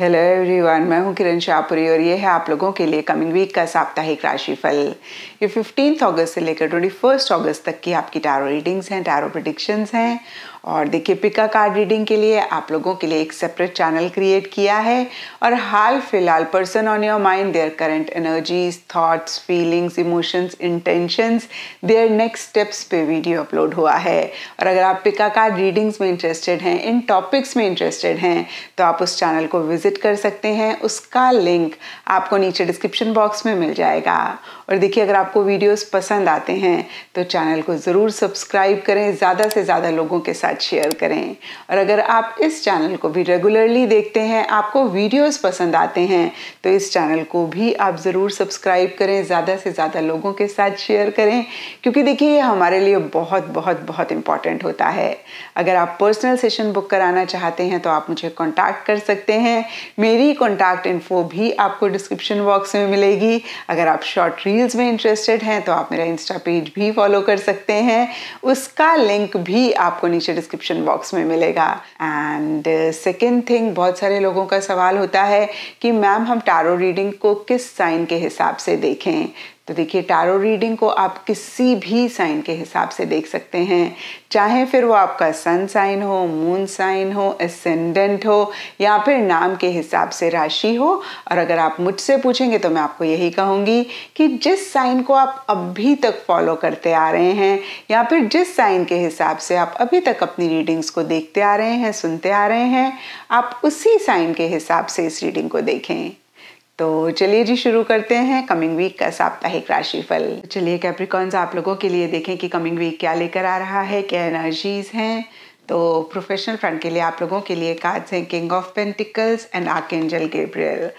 hello everyone मैं हूं किरण शाहपुरी और ये है आप लोगों के लिए कमिंग वीक का साप्ताहिक राशिफल ये फिफ्टीन अगस्त से लेकर ट्वेंटी फर्स्ट अगस्त तक की आपकी टैरो रीडिंग्स हैं टैरो प्रडिक्शंस हैं और देखिए पिका कार्ड रीडिंग के लिए आप लोगों के लिए एक सेपरेट चैनल क्रिएट किया है और हाल फिलहाल person on your mind their current energies thoughts feelings emotions intentions their next steps पे वीडियो अपलोड हुआ है और अगर आप पिका कार्ड रीडिंग्स में इंटरेस्टेड हैं इन टॉपिक्स में इंटरेस्टेड हैं तो आप उस चैनल को विजिट कर सकते हैं उसका लिंक आपको नीचे डिस्क्रिप्शन बॉक्स में मिल जाएगा और देखिए अगर आपको वीडियोज़ पसंद आते हैं तो चैनल को ज़रूर सब्सक्राइब करें ज़्यादा से ज़्यादा लोगों के साथ साथ शेयर करें और अगर आप इस चैनल को भी रेगुलरली देखते हैं आपको वीडियोस पसंद आते हैं तो इस चैनल को भी आप ज़रूर सब्सक्राइब करें ज़्यादा से ज़्यादा लोगों के साथ शेयर करें क्योंकि देखिए ये हमारे लिए बहुत बहुत बहुत इम्पॉर्टेंट होता है अगर आप पर्सनल सेशन बुक कराना चाहते हैं तो आप मुझे कॉन्टैक्ट कर सकते हैं मेरी कॉन्टैक्ट इन्फो भी आपको डिस्क्रिप्शन बॉक्स में मिलेगी अगर आप शॉर्ट रील्स में इंटरेस्टेड हैं तो आप मेरा इंस्टा पेज भी फॉलो कर सकते हैं उसका लिंक भी आपको नीचे डिस्क्रिप्शन बॉक्स में मिलेगा एंड सेकेंड थिंग बहुत सारे लोगों का सवाल होता है कि मैम हम टारो रीडिंग को किस साइन के हिसाब से देखें तो देखिए टारो रीडिंग को आप किसी भी साइन के हिसाब से देख सकते हैं चाहे फिर वो आपका सन साइन हो मून साइन हो एसेंडेंट हो या फिर नाम के हिसाब से राशि हो और अगर आप मुझसे पूछेंगे तो मैं आपको यही कहूँगी कि जिस साइन को आप अभी तक फॉलो करते आ रहे हैं या फिर जिस साइन के हिसाब से आप अभी तक अपनी रीडिंग्स को देखते आ रहे हैं सुनते आ रहे हैं आप उसी साइन के हिसाब से इस रीडिंग को देखें तो चलिए जी शुरू करते हैं कमिंग वीक का साप्ताहिक राशिफल चलिए कैप्रिकॉन्स आप लोगों के लिए देखें कि कमिंग वीक क्या लेकर आ रहा है क्या एनर्जीज हैं तो प्रोफेशनल फ्रंट के लिए आप लोगों के लिए कार्ड्स हैं king of pentacles and archangel Gabriel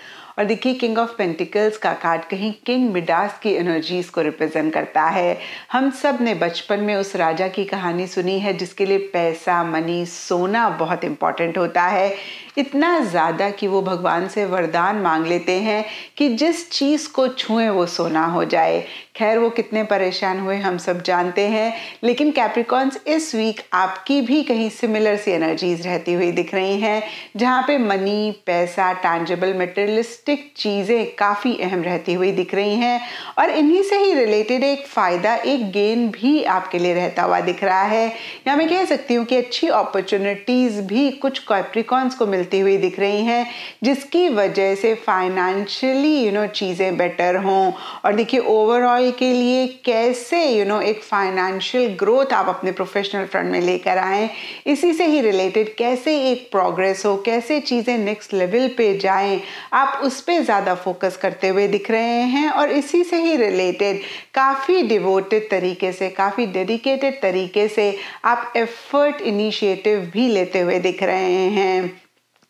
और देखिए किंग ऑफ पेंटिकल्स का कार्ड कहीं किंग मिडास की एनर्जीज को रिप्रेजेंट करता है हम सब ने बचपन में उस राजा की कहानी सुनी है जिसके लिए पैसा मनी सोना बहुत इंपॉर्टेंट होता है इतना ज़्यादा कि वो भगवान से वरदान मांग लेते हैं कि जिस चीज़ को छुएं वो सोना हो जाए खैर वो कितने परेशान हुए हम सब जानते हैं लेकिन कैप्रिकॉन्स इस वीक आपकी भी कहीं सिमिलर सी एनर्जीज रहती हुई दिख रही हैं जहाँ पे मनी पैसा टैंजेबल मटेरियलिस्टिक स्पेसिफिक चीज़ें काफ़ी अहम रहती हुई दिख रही हैं और इन्हीं से ही रिलेटेड एक फ़ायदा एक गेन भी आपके लिए रहता हुआ दिख रहा है या मैं कह सकती हूँ कि अच्छी अपॉर्चुनिटीज़ भी कुछ कॉप्रिकॉन्स को मिलती हुई दिख रही हैं जिसकी वजह से फाइनेंशियली यू नो चीज़ें बेटर हों और देखिए ओवरऑल के लिए कैसे यू you नो know, एक फाइनेंशियल ग्रोथ आप अपने प्रोफेशनल फ्रंट में लेकर आएँ इसी से ही रिलेटेड कैसे एक प्रोग्रेस हो कैसे चीज़ें नेक्स्ट लेवल पे जाएं आप उस पे ज़्यादा फोकस करते हुए दिख रहे हैं और इसी से ही रिलेटेड काफ़ी डिवोटेड तरीके से काफ़ी डेडिकेटेड तरीके से आप एफर्ट इनिशिएटिव भी लेते हुए दिख रहे हैं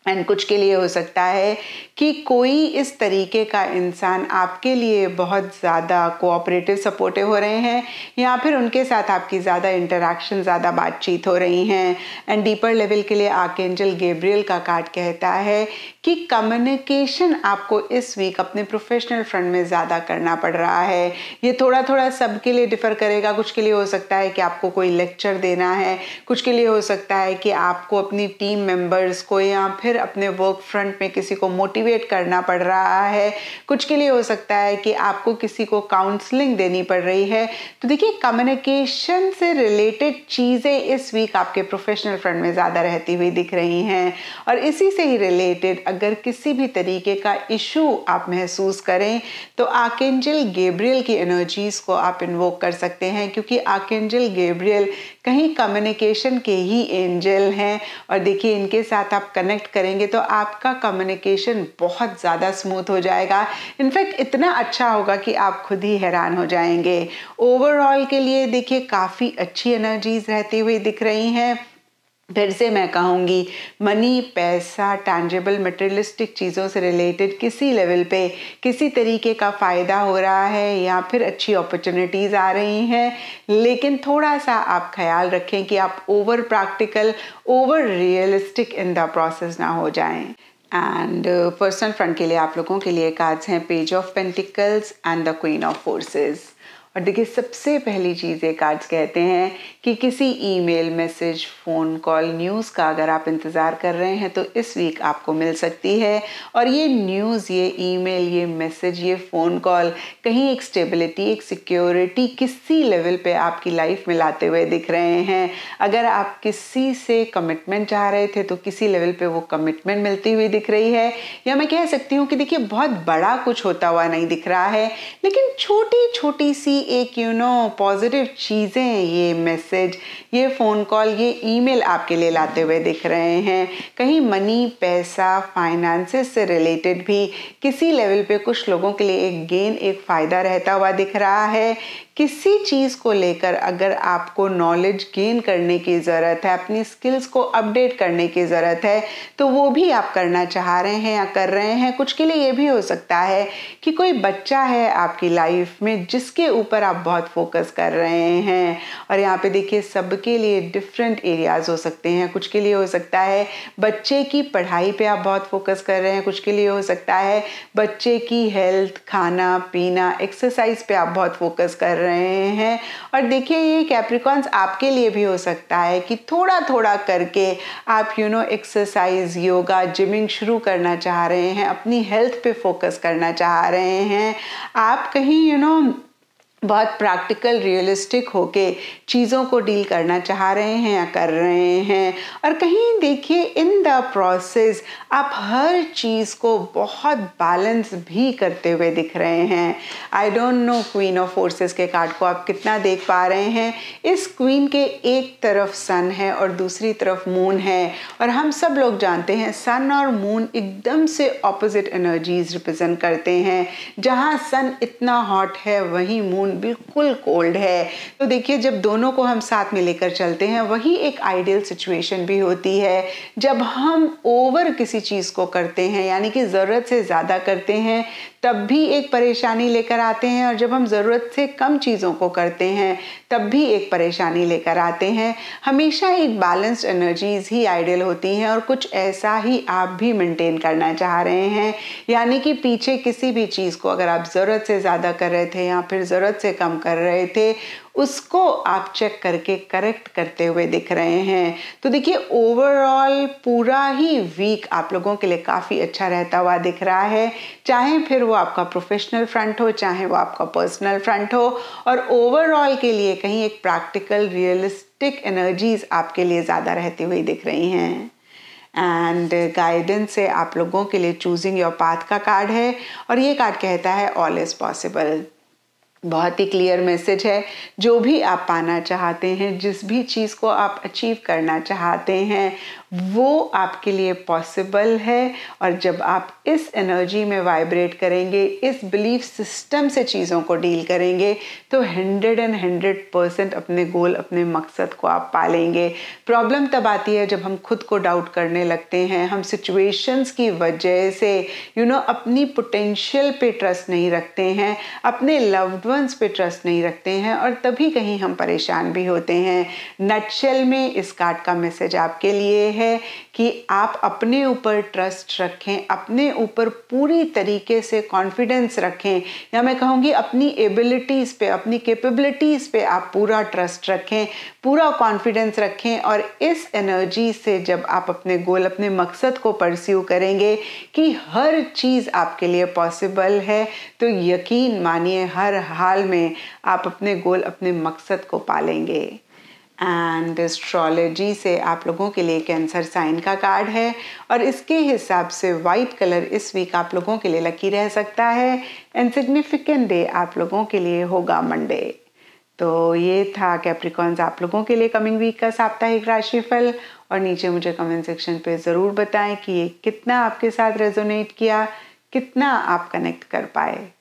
एंड कुछ के लिए हो सकता है कि कोई इस तरीके का इंसान आपके लिए बहुत ज़्यादा कोऑपरेटिव सपोर्टिव हो रहे हैं या फिर उनके साथ आपकी ज़्यादा इंटरेक्शन ज़्यादा बातचीत हो रही हैं एंड डीपर लेवल के लिए आर्केंजल गेब्रियल का कार्ड कहता है कि कम्युनिकेशन आपको इस वीक अपने प्रोफेशनल फ्रंट में ज़्यादा करना पड़ रहा है ये थोड़ा थोड़ा सबके लिए डिफ़र करेगा कुछ के लिए हो सकता है कि आपको कोई लेक्चर देना है कुछ के लिए हो सकता है कि आपको अपनी टीम मेम्बर्स को या फिर फिर अपने वर्क फ्रंट में किसी को मोटिवेट करना पड़ रहा है कुछ के लिए हो सकता है कि आपको किसी को काउंसलिंग देनी पड़ रही है तो देखिए कम्युनिकेशन से रिलेटेड चीज़ें इस वीक आपके प्रोफेशनल फ्रंट में ज़्यादा रहती हुई दिख रही हैं और इसी से ही रिलेटेड अगर किसी भी तरीके का इशू आप महसूस करें तो आकेंजल गेब्रियल की एनर्जीज़ को आप इन्वोक कर सकते हैं क्योंकि आकेंजल गेब्रियल कहीं कम्युनिकेशन के ही एंजल हैं और देखिए इनके साथ आप कनेक्ट करेंगे तो आपका कम्युनिकेशन बहुत ज़्यादा स्मूथ हो जाएगा इनफैक्ट इतना अच्छा होगा कि आप खुद ही हैरान हो जाएंगे ओवरऑल के लिए देखिए काफ़ी अच्छी एनर्जीज रहती हुई दिख रही हैं फिर से मैं कहूँगी मनी पैसा टैंजेबल मटेरियलिस्टिक चीज़ों से रिलेटेड किसी लेवल पे किसी तरीके का फ़ायदा हो रहा है या फिर अच्छी अपॉर्चुनिटीज़ आ रही हैं लेकिन थोड़ा सा आप ख्याल रखें कि आप over practical over realistic in the process ना हो जाएं एंड पर्सनल फ्रंट के लिए आप लोगों के लिए कार्ड्स हैं page of pentacles and the queen of forces और देखिए सबसे पहली चीज़ ये कार्ड्स कहते हैं कि किसी email message phone call news का अगर आप इंतज़ार कर रहे हैं तो इस वीक आपको मिल सकती है और ये न्यूज़ ये ईमेल ये मैसेज ये फ़ोन कॉल कहीं एक स्टेबिलिटी एक सिक्योरिटी किसी लेवल पे आपकी लाइफ में लाते हुए दिख रहे हैं अगर आप किसी से कमिटमेंट चाह रहे थे तो किसी लेवल पर वो कमिटमेंट मिलती हुई दिख रही है या मैं कह सकती हूँ कि देखिए बहुत बड़ा कुछ होता हुआ नहीं दिख रहा है लेकिन छोटी छोटी सी एक यू नो पॉजिटिव चीज़ें ये मैसेज ये फ़ोन कॉल ये ईमेल आपके लिए लाते हुए दिख रहे हैं कहीं मनी पैसा फाइनेंसेस से रिलेटेड भी किसी लेवल पे कुछ लोगों के लिए एक गेन एक फ़ायदा रहता हुआ दिख रहा है किसी चीज़ को लेकर अगर आपको नॉलेज गेन करने की ज़रूरत है अपनी स्किल्स को अपडेट करने की ज़रूरत है तो वो भी आप करना चाह रहे हैं या कर रहे हैं कुछ के लिए ये भी हो सकता है कि कोई बच्चा है आपकी लाइफ में जिसके ऊपर ऊपर आप बहुत फोकस कर रहे हैं और यहाँ पे देखिए सबके लिए डिफरेंट एरियाज हो सकते हैं कुछ के लिए हो सकता है बच्चे की पढ़ाई पे आप बहुत फोकस कर रहे हैं कुछ के लिए हो सकता है बच्चे की हेल्थ खाना पीना एक्सरसाइज पे आप बहुत फोकस कर रहे हैं और देखिए ये कैप्रिकॉन्स आपके लिए भी हो सकता है कि थोड़ा थोड़ा करके आप you know exercise yoga gymming शुरू करना चाह रहे हैं अपनी हेल्थ पे फोकस करना चाह रहे हैं आप कहीं यू you नो know, बहुत प्रैक्टिकल रियलिस्टिक होके चीज़ों को डील करना चाह रहे हैं या कर रहे हैं और कहीं देखिए इन द प्रोसेस आप हर चीज़ को बहुत बैलेंस भी करते हुए दिख रहे हैं I don't know queen of forces के कार्ड को आप कितना देख पा रहे हैं इस क्वीन के एक तरफ सन है और दूसरी तरफ मून है और हम सब लोग जानते हैं सन और मून एकदम से ऑपोजिट एनर्जीज रिप्रेजेंट करते हैं जहाँ सन इतना हॉट है वहीं मून बिल्कुल कोल्ड है तो देखिए जब दोनों को हम साथ में लेकर चलते हैं वही एक आइडियल सिचुएशन भी होती है जब हम ओवर किसी चीज़ को करते हैं यानी कि ज़रूरत से ज़्यादा करते हैं तब भी एक परेशानी लेकर आते हैं और जब हम ज़रूरत से कम चीज़ों को करते हैं तब भी एक परेशानी लेकर आते हैं हमेशा एक बैलेंस्ड एनर्जीज ही आइडियल होती हैं और कुछ ऐसा ही आप भी मेंटेन करना चाह रहे हैं यानी कि पीछे किसी भी चीज़ को अगर आप ज़रूरत से ज़्यादा कर रहे थे या फिर ज़रूरत से कम कर रहे थे उसको आप चेक करके करेक्ट करते हुए दिख रहे हैं तो देखिए ओवरऑल पूरा ही वीक आप लोगों के लिए काफ़ी अच्छा रहता हुआ दिख रहा है चाहे फिर वो आपका प्रोफेशनल फ्रंट हो चाहे वो आपका पर्सनल फ्रंट हो और ओवरऑल के लिए कहीं एक प्रैक्टिकल रियलिस्टिक एनर्जीज आपके लिए ज़्यादा रहती हुई दिख रही हैं एंड गाइडेंस से आप लोगों के लिए चूजिंग योर पाथ का कार्ड है और ये कार्ड कहता है ऑल इज़ पॉसिबल बहुत ही क्लियर मैसेज है जो भी आप पाना चाहते हैं जिस भी चीज़ को आप अचीव करना चाहते हैं वो आपके लिए पॉसिबल है और जब आप इस एनर्जी में वाइब्रेट करेंगे इस बिलीफ सिस्टम से चीज़ों को डील करेंगे तो हंड्रेड एंड हंड्रेड परसेंट अपने गोल अपने मकसद को आप पालेंगे प्रॉब्लम तब आती है जब हम खुद को डाउट करने लगते हैं हम सिचुएशंस की वजह से यू you नो know, अपनी पोटेंशियल पे ट्रस्ट नहीं रखते हैं अपने लव्ड वंस पे ट्रस्ट नहीं रखते हैं और तभी कहीं हम परेशान भी होते हैं नटशल में इस कार्ड का मैसेज आपके लिए है है कि आप अपने ऊपर ट्रस्ट रखें अपने ऊपर पूरी तरीके से कॉन्फिडेंस रखें या मैं कहूँगी अपनी एबिलिटीज़ पे अपनी कैपेबिलिटीज़ पे आप पूरा ट्रस्ट रखें पूरा कॉन्फिडेंस रखें और इस एनर्जी से जब आप अपने गोल अपने मकसद को परस्यू करेंगे कि हर चीज़ आपके लिए पॉसिबल है तो यकीन मानिए हर हाल में आप अपने गोल अपने मकसद को पालेंगे एंड एस्ट्रोलॉजी से आप लोगों के लिए कैंसर साइन का कार्ड है और इसके हिसाब से वाइट कलर इस वीक आप लोगों के लिए लकी रह सकता है एंड सिग्निफिकेंट डे आप लोगों के लिए होगा मंडे तो ये था कैप्रिकॉन्स आप लोगों के लिए कमिंग वीक का साप्ताहिक राशिफल और नीचे मुझे कमेंट सेक्शन पे ज़रूर बताएं कि ये कितना आपके साथ रेजोनेट किया कितना आप कनेक्ट कर पाए